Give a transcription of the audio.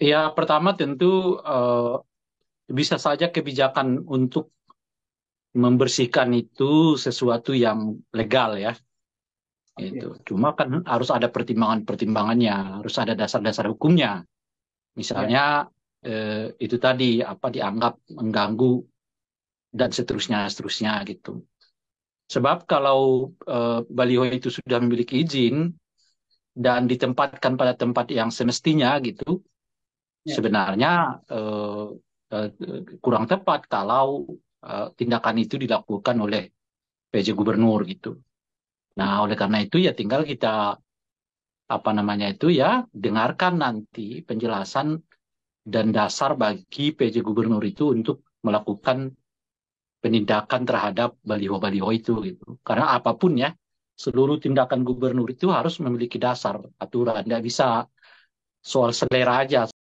Ya, pertama tentu uh, bisa saja kebijakan untuk membersihkan itu sesuatu yang legal ya. Itu. Cuma kan harus ada pertimbangan-pertimbangannya, harus ada dasar-dasar hukumnya. Misalnya yeah. uh, itu tadi apa dianggap mengganggu dan seterusnya seterusnya gitu. Sebab kalau uh, baliho itu sudah memiliki izin dan ditempatkan pada tempat yang semestinya gitu, Ya. sebenarnya uh, uh, kurang tepat kalau uh, tindakan itu dilakukan oleh PJ Gubernur gitu. Nah oleh karena itu ya tinggal kita apa namanya itu ya dengarkan nanti penjelasan dan dasar bagi PJ Gubernur itu untuk melakukan penindakan terhadap baliho-baliho itu gitu. Karena apapun ya seluruh tindakan gubernur itu harus memiliki dasar aturan, tidak bisa soal selera aja.